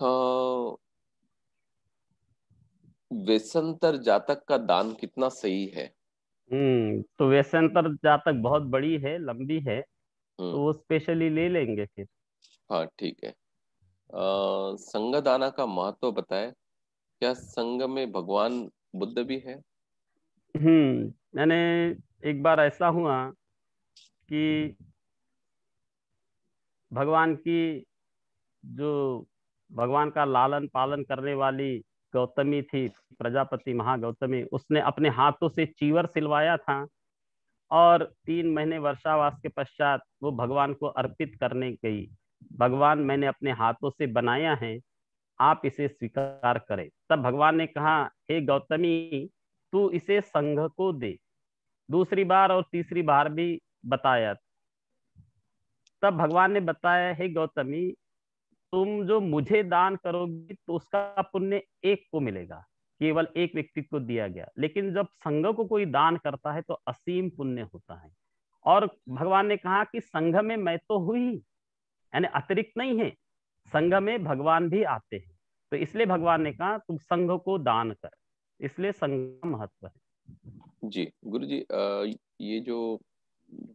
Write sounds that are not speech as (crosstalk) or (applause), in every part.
हाँ, वेसंतर जातक का दान कितना सही है हम्म तो वेसंतर जातक बहुत बड़ी है लंबी है हम्म। तो वो स्पेशली ले लेंगे फिर हाँ ठीक है संग दाना का महत्व बताए क्या संग में भगवान बुद्ध भी है हम्म मैंने एक बार ऐसा हुआ कि भगवान की जो भगवान का लालन पालन करने वाली गौतमी थी प्रजापति महागौतमी उसने अपने हाथों से चीवर सिलवाया था और तीन महीने वर्षावास के पश्चात वो भगवान को अर्पित करने गई भगवान मैंने अपने हाथों से बनाया है आप इसे स्वीकार करें तब भगवान ने कहा हे hey, गौतमी तू इसे संघ को दे दूसरी बार और तीसरी बार भी बताया तब भगवान ने बताया हे hey, गौतमी तुम जो मुझे दान करोगे तो उसका पुण्य एक को मिलेगा केवल एक व्यक्ति को दिया गया लेकिन जब संघ को कोई दान करता है तो असीम पुण्य होता है और भगवान ने कहा कि संघ में मैं तो हुई यानी अतिरिक्त नहीं है संघ में भगवान भी आते हैं तो इसलिए भगवान ने कहा तुम संघ को दान कर इसलिए संघ महत्व है जी गुरु जी ये जो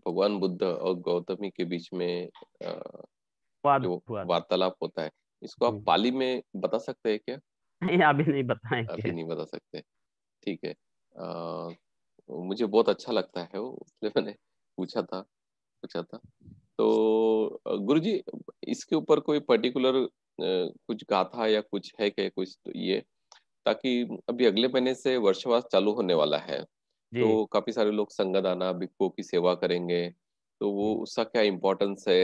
भगवान बुद्ध और गौतमी के बीच में वाद जो वार्तालाप होता है इसको आप पाली में बता सकते हैं क्या नहीं अभी नहीं बताएं अभी नहीं बता सकते ठीक है आ, मुझे बहुत अच्छा लगता है वो उसने मैंने पूछा था पूछा था तो गुरु जी इसके ऊपर कोई पर्टिकुलर कुछ गाथा या कुछ है क्या कुछ तो ये ताकि अभी अगले महीने से वर्षवास चालू होने वाला है तो काफी सारे लोग संगत आना भिक्को की सेवा करेंगे तो वो उसका क्या इम्पोर्टेंस है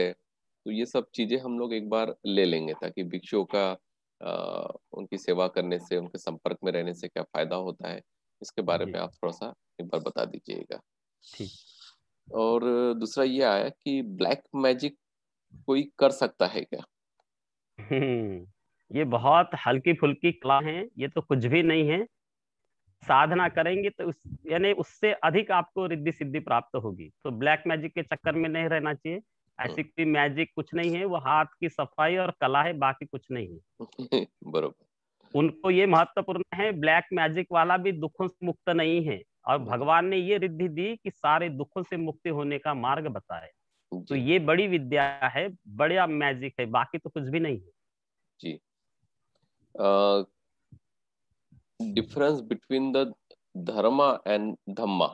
तो ये सब चीजें हम लोग एक बार ले लेंगे ताकि भिक्षुओं का आ, उनकी सेवा करने से उनके संपर्क में रहने से क्या फायदा होता है इसके बारे में आप थोड़ा सा एक बार बता दीजिएगा और दूसरा ये आया कि ब्लैक मैजिक कोई कर सकता है क्या हम्म, ये बहुत हल्की फुल्की कला है ये तो कुछ भी नहीं है साधना करेंगे तो उस यानी उससे अधिक आपको रिद्धि सिद्धि प्राप्त होगी तो ब्लैक मैजिक के चक्कर में नहीं रहना चाहिए हम्म। ऐसी कोई मैजिक कुछ नहीं है वो हाथ की सफाई और कला है बाकी कुछ नहीं है (laughs) बरोबर उनको ये महत्वपूर्ण है ब्लैक मैजिक वाला भी दुखों से मुक्त नहीं है और हम्म। भगवान ने ये रिद्धि दी कि सारे दुखों से मुक्ति होने का मार्ग बताए तो ये बड़ी विद्या है बड़ा मैजिक है बाकी तो कुछ भी नहीं है जी difference between the dharma and dhamma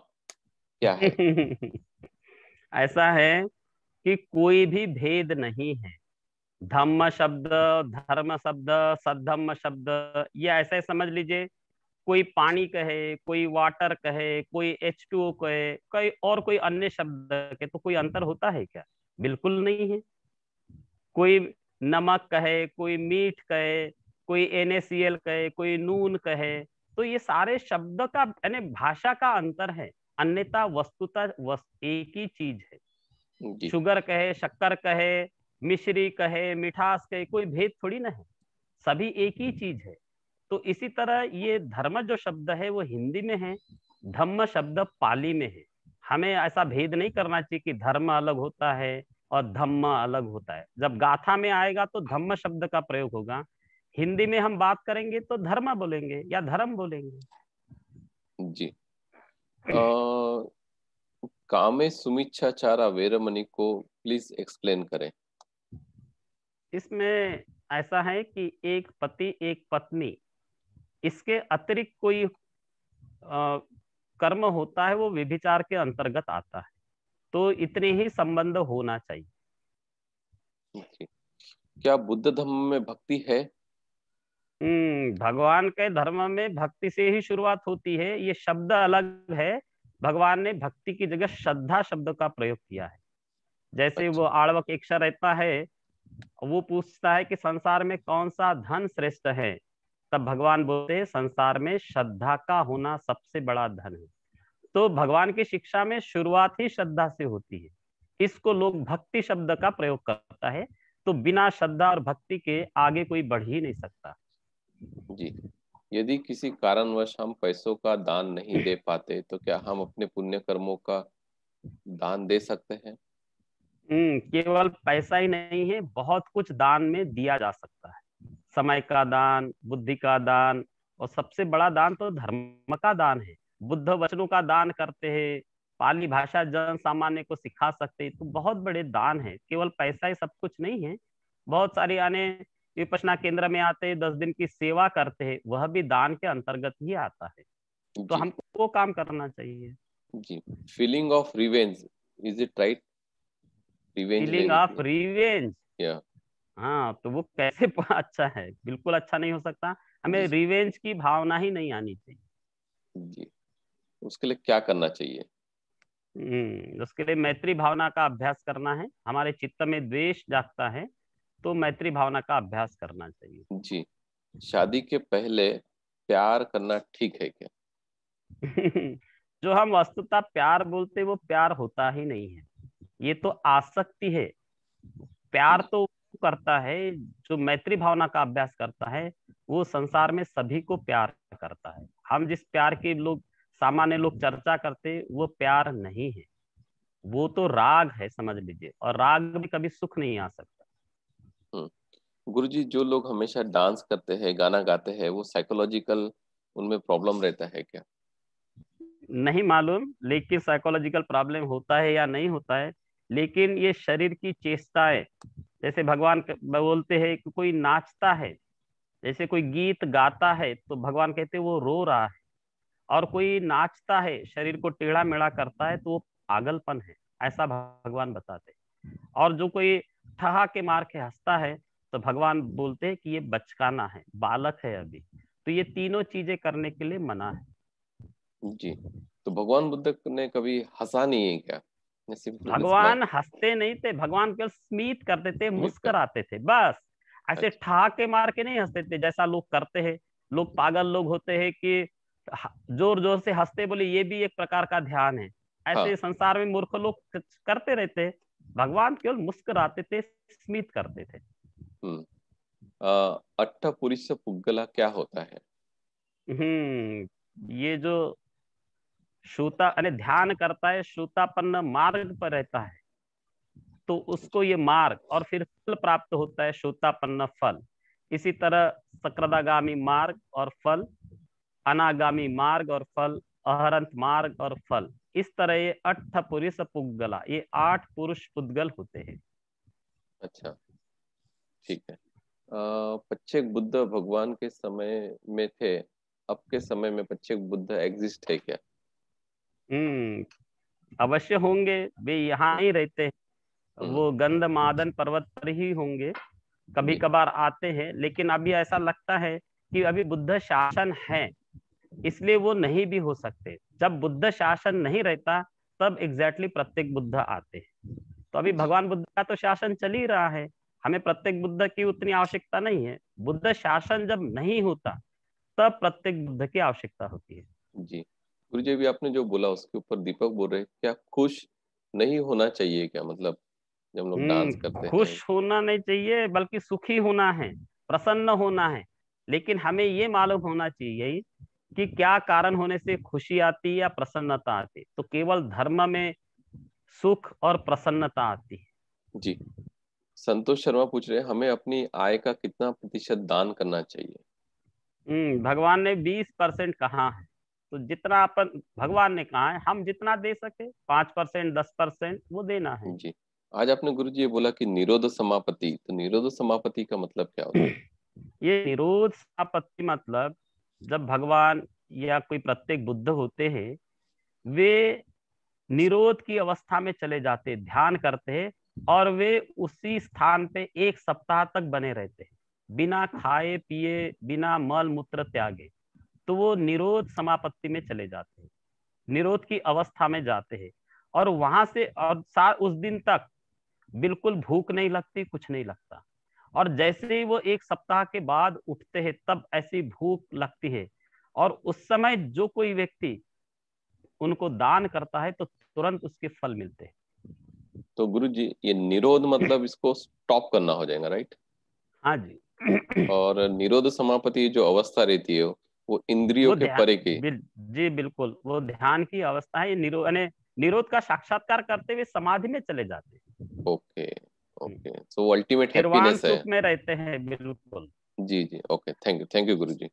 क्या है (laughs) ऐसा है कि कोई भी भेद नहीं है धम्म शब्द धर्म शब्द सद्धम्म शब्द ये ऐसा समझ लीजिए कोई पानी कहे कोई वाटर कहे कोई एच टू कहे कोई और कोई अन्य शब्द कहे तो कोई अंतर होता है क्या बिल्कुल नहीं है कोई नमक कहे कोई मीठ कहे कोई एन कहे कोई नून कहे तो ये सारे शब्द का यानी भाषा का अंतर है अन्यथा वस्तुता वस्तु एक ही चीज है शुगर कहे शक्कर कहे मिश्री कहे मिठास कहे कोई भेद थोड़ी ना है सभी एक ही चीज है तो इसी तरह ये धर्म जो शब्द है वो हिंदी में है धम्म शब्द पाली में है हमें ऐसा भेद नहीं करना चाहिए कि धर्म अलग होता है और धम्म अलग होता है जब गाथा में आएगा तो धम्म शब्द का प्रयोग होगा हिंदी में हम बात करेंगे तो धर्म बोलेंगे या धर्म बोलेंगे जी आ, (clears throat) कामे सुमिच्छाचारा वेरमणि को प्लीज एक्सप्लेन करें इसमें ऐसा है कि एक पति एक पत्नी इसके अतिरिक्त कोई आ, कर्म होता है वो विभिचार के अंतर्गत आता है तो इतने ही संबंध होना चाहिए क्या बुद्ध धर्म में भक्ति है हम्म, भगवान के धर्म में भक्ति से ही शुरुआत होती है ये शब्द अलग है भगवान ने भक्ति की जगह श्रद्धा शब्द का प्रयोग किया है जैसे अच्छा। वो आड़वक इच्छा रहता है वो पूछता है कि संसार में कौन सा धन श्रेष्ठ है तब भगवान बोलते हैं संसार में श्रद्धा का होना सबसे बड़ा धन है तो भगवान की शिक्षा में शुरुआत ही श्रद्धा से होती है इसको लोग भक्ति शब्द का प्रयोग करता है तो बिना श्रद्धा और भक्ति के आगे कोई बढ़ ही नहीं सकता जी यदि किसी कारणवश हम पैसों का दान नहीं दे (clears throat) पाते तो क्या हम अपने पुण्य कर्मों का दान दे सकते हैं हम्म, केवल पैसा ही नहीं है बहुत कुछ दान में दिया जा सकता है समय का दान बुद्धि का दान और सबसे बड़ा दान तो धर्म का दान है बुद्ध वचनों का दान करते हैं पाली भाषा जन सामान्य को सिखा सकते हैं तो बहुत बड़े दान है केवल पैसा ही सब कुछ नहीं है बहुत सारे यानी विपसना केंद्र में आते हैं दस दिन की सेवा करते हैं वह भी दान के अंतर्गत ही आता है तो हमको वो काम करना चाहिए जी feeling of revenge is it right feeling of revenge हाँ तो वो कैसे (laughs) अच्छा है बिल्कुल अच्छा नहीं हो सकता हमें रिवेंज की भावना ही नहीं आनी चाहिए जी उसके लिए क्या करना चाहिए हम्म उसके लिए मैत्री भावना का अभ्यास करना है हमारे चित्त में द्वेष जागता है तो मैत्री भावना का अभ्यास करना चाहिए जी शादी के पहले प्यार करना ठीक है क्या (laughs) जो हम वस्तुता प्यार बोलते वो प्यार होता ही नहीं है ये तो आसक्ति है प्यार तो करता है जो मैत्री भावना का अभ्यास करता है वो संसार में सभी को प्यार करता है हम जिस प्यार के लोग सामान्य लोग चर्चा करते वो प्यार नहीं है वो तो राग है समझ लीजिए और राग में कभी सुख नहीं आ सकता हम्म। गुरु जी जो लोग हमेशा डांस करते हैं गाना गाते हैं वो साइकोलॉजिकल उनमें प्रॉब्लम रहता है क्या नहीं मालूम लेकिन साइकोलॉजिकल प्रॉब्लम होता है या नहीं होता है लेकिन ये शरीर की चेष्टाएं जैसे भगवान बोलते हैं कि कोई नाचता है जैसे कोई गीत गाता है तो भगवान कहते हैं वो रो रहा है और कोई नाचता है शरीर को टेढ़ा मेढ़ा करता है तो वो पागलपन है ऐसा भगवान बताते और जो कोई ठहा के मार के हंसता है तो भगवान बोलते हैं कि ये बचकाना है बालक है अभी तो ये तीनों चीजें करने के लिए मना है जी तो भगवान बुद्ध ने कभी हंसा नहीं है क्या भगवान हंसते नहीं थे भगवान केवल स्मित करते थे मुस्कराते थे बस ऐसे अच्छा। ठहा के मार के नहीं हंसते थे जैसा लोग करते हैं लोग पागल लोग होते हैं कि जोर जोर से हंसते बोले ये भी एक प्रकार का ध्यान है ऐसे हाँ। संसार में मूर्ख लोग करते रहते हैं भगवान केवल मुस्कुराते थे स्मित करते थे हम्म। अट्ठा पुरुष पुगला क्या होता है हम्म ये जो श्रोता अने ध्यान करता है श्रोतापन्न मार्ग पर रहता है तो उसको ये मार्ग और फिर फल प्राप्त होता है श्रोतापन्न फल इसी तरह सक्रदागामी मार्ग और फल अनागामी मार्ग और फल अहरंत मार्ग और फल इस तरह ये अठ पुरुष पुगला ये आठ पुरुष पुद्गल होते हैं अच्छा ठीक है पच्चेक बुद्ध भगवान के समय में थे अब के समय में पच्चेक बुद्ध एग्जिस्ट है क्या हम्म अवश्य होंगे वे यहाँ ही रहते हैं वो हम्म। गंध मादन पर्वत पर ही होंगे कभी कभार आते हैं लेकिन अभी ऐसा लगता है कि अभी बुद्ध शासन है इसलिए वो नहीं भी हो सकते जब बुद्ध शासन नहीं रहता तब एग्जैक्टली प्रत्येक बुद्ध आते हैं तो अभी अच्छा। भगवान बुद्ध का तो शासन चल ही रहा है हमें प्रत्येक बुद्ध की उतनी आवश्यकता नहीं है बुद्ध शासन जब नहीं होता तब प्रत्येक बुद्ध की आवश्यकता होती है जी गुरु जी भी आपने जो बोला उसके ऊपर दीपक बोल रहे क्या खुश नहीं होना चाहिए क्या मतलब जब लोग हम्म, डांस करते हैं खुश होना नहीं चाहिए बल्कि सुखी होना है प्रसन्न होना है लेकिन हमें ये मालूम होना चाहिए कि क्या कारण होने से खुशी आती है या प्रसन्नता आती है तो केवल धर्म में सुख और प्रसन्नता आती है जी संतोष शर्मा पूछ रहे हैं हमें अपनी आय का कितना प्रतिशत दान करना चाहिए हम्म, भगवान ने 20 परसेंट कहा है तो जितना अपन भगवान ने कहा है हम जितना दे सके पांच परसेंट दस परसेंट वो देना है जी आज आपने गुरु जी बोला कि निरोध समापति तो निरोध समापति का मतलब क्या होता है ये निरोध समापति मतलब जब भगवान या कोई प्रत्येक बुद्ध होते हैं वे निरोध की अवस्था में चले जाते ध्यान करते हैं और वे उसी स्थान पे एक सप्ताह तक बने रहते हैं बिना खाए पिए बिना मल मूत्र त्यागे तो वो निरोध समापत्ति में चले जाते हैं निरोध की अवस्था में जाते हैं और वहां से और उस दिन तक बिल्कुल भूख नहीं लगती कुछ नहीं लगता और जैसे ही वो एक सप्ताह के बाद उठते हैं तब ऐसी भूख लगती है और उस समय जो कोई व्यक्ति उनको दान करता है तो तुरंत उसके फल मिलते हैं तो गुरु जी ये निरोध (laughs) मतलब इसको स्टॉप करना हो जाएगा राइट हाँ जी और निरोध समापति जो अवस्था रहती है वो इंद्रियों वो के परे की बिल, जी बिल्कुल वो ध्यान की अवस्था है निरोध निरोध का साक्षात्कार करते हुए समाधि में चले जाते हैं okay okay. Okay so ultimate happiness है में रहते हैं बिल्कुल जी जी okay thank you thank you guru ji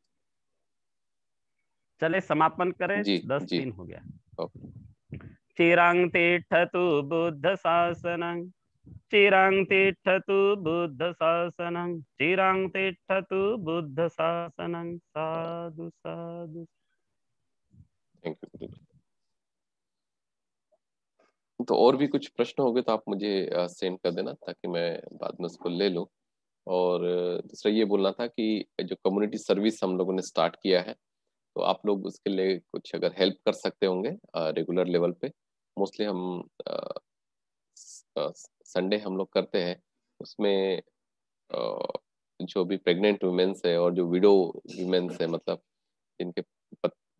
चले समापन करें जी, दस जी, दिन हो गया ओके तीर्थ तु बुद्ध शासनं चिरांग तु बुद्ध शासनं चिरांग तु बुद्ध शासन साधु साधु थैंक यू तो और भी कुछ प्रश्न हो गए तो आप मुझे सेंड कर देना ताकि मैं बाद में उसको ले लूँ और दूसरा ये बोलना था कि जो कम्युनिटी सर्विस हम लोगों ने स्टार्ट किया है तो आप लोग उसके लिए कुछ अगर हेल्प कर सकते होंगे रेगुलर लेवल पे मोस्टली हम संडे हम लोग करते हैं उसमें जो भी प्रेग्नेंट वुमेन्स है और जो विडो वुमेंस है मतलब जिनके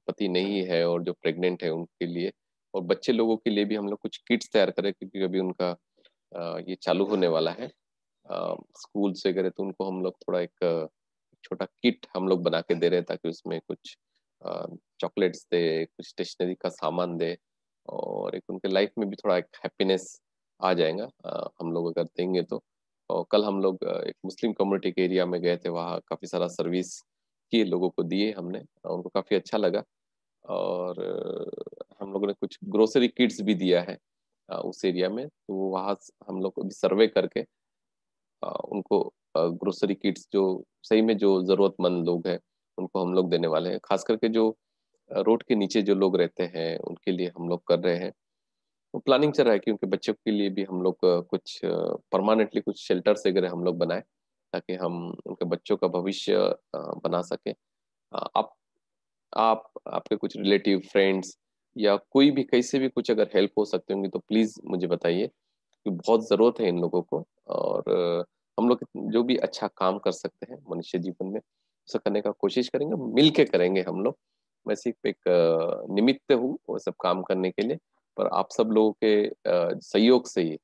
पति नहीं है और जो प्रेग्नेंट है उनके लिए और बच्चे लोगों के लिए भी हम लोग कुछ किट्स तैयार करें क्योंकि अभी उनका ये चालू होने वाला है स्कूल से करे तो उनको हम लोग थोड़ा एक छोटा किट हम लोग बना के दे रहे हैं ताकि उसमें कुछ चॉकलेट्स दे कुछ स्टेशनरी का सामान दे और एक उनके लाइफ में भी थोड़ा एक हैप्पीनेस आ जाएगा हम लोग अगर देंगे तो और कल हम लोग एक मुस्लिम कम्युनिटी के एरिया में गए थे वहाँ काफ़ी सारा सर्विस किए लोगों को दिए हमने उनको काफ़ी अच्छा लगा और हम लोगों ने कुछ ग्रोसरी किट्स भी दिया है उस एरिया में तो वहाँ हम लोग अभी सर्वे करके उनको ग्रोसरी किट्स जो सही में जो ज़रूरतमंद लोग हैं उनको हम लोग देने वाले हैं खास करके जो रोड के नीचे जो लोग रहते हैं उनके लिए हम लोग कर रहे हैं तो प्लानिंग चल रहा है कि उनके बच्चों के लिए भी हम लोग कुछ परमानेंटली कुछ शेल्टर वगैरह हम लोग बनाए ताकि हम उनके बच्चों का भविष्य बना सके आप आप आपके कुछ रिलेटिव फ्रेंड्स या कोई भी कैसे भी कुछ अगर हेल्प हो सकते होंगे तो प्लीज मुझे बताइए कि बहुत जरूरत है इन लोगों को और हम लोग जो भी अच्छा काम कर सकते हैं मनुष्य जीवन में उसे करने का कोशिश करेंगे मिल के करेंगे हम लोग मैं सिर्फ एक निमित्त हूँ वो सब काम करने के लिए पर आप सब लोगों के सहयोग से ही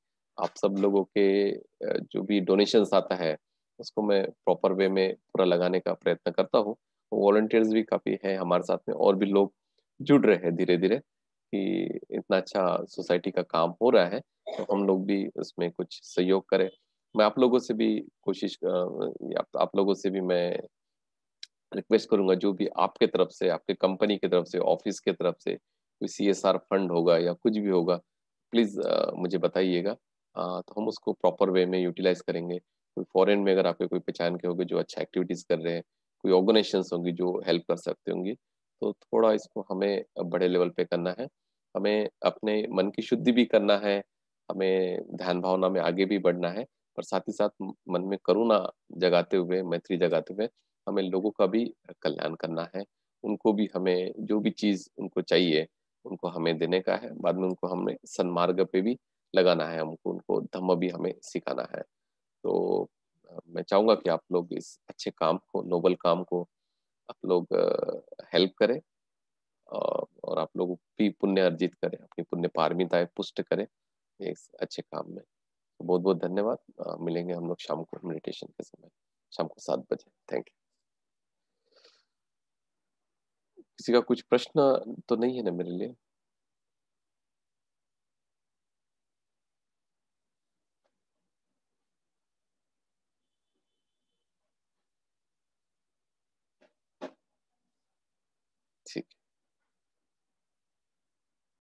आप सब लोगों के जो भी डोनेशंस आता है उसको मैं प्रॉपर वे में पूरा लगाने का प्रयत्न करता हूँ वॉल्टियर्स भी काफ़ी है हमारे साथ में और भी लोग जुड़ रहे हैं धीरे धीरे कि इतना अच्छा सोसाइटी का काम हो रहा है तो हम लोग भी उसमें कुछ सहयोग करें मैं आप लोगों से भी कोशिश आप, आप लोगों से भी मैं रिक्वेस्ट करूंगा जो भी आपके तरफ से आपके कंपनी की तरफ से ऑफिस के तरफ से कोई सी एस आर फंड होगा या कुछ भी होगा प्लीज़ मुझे बताइएगा तो हम उसको प्रॉपर वे में यूटिलाइज करेंगे कोई फॉरेन में अगर आपके कोई पहचान के होंगे जो अच्छा एक्टिविटीज़ कर रहे हैं कोई ऑर्गेनाइजेशन होंगी जो हेल्प कर सकते होंगी तो थोड़ा इसको हमें बड़े लेवल पे करना है हमें अपने मन की शुद्धि भी करना है हमें ध्यान भावना में आगे भी बढ़ना है और साथ ही साथ मन में करुणा जगाते हुए मैत्री जगाते हुए हमें लोगों का भी कल्याण करना है उनको भी हमें जो भी चीज उनको चाहिए उनको हमें देने का है बाद में उनको हमने सन्मार्ग पे भी लगाना है हमको उनको धम्म भी हमें सिखाना है तो मैं चाहूंगा कि आप लोग इस अच्छे काम को नोबल काम को आप लोग हेल्प करें और आप लोग भी पुण्य अर्जित करें अपनी पुण्य पारमिताएं पुष्ट करें इस अच्छे काम में तो बहुत बहुत धन्यवाद मिलेंगे हम लोग शाम को मेडिटेशन के समय शाम को सात बजे थैंक यू किसी का कुछ प्रश्न तो नहीं है ना मेरे लिए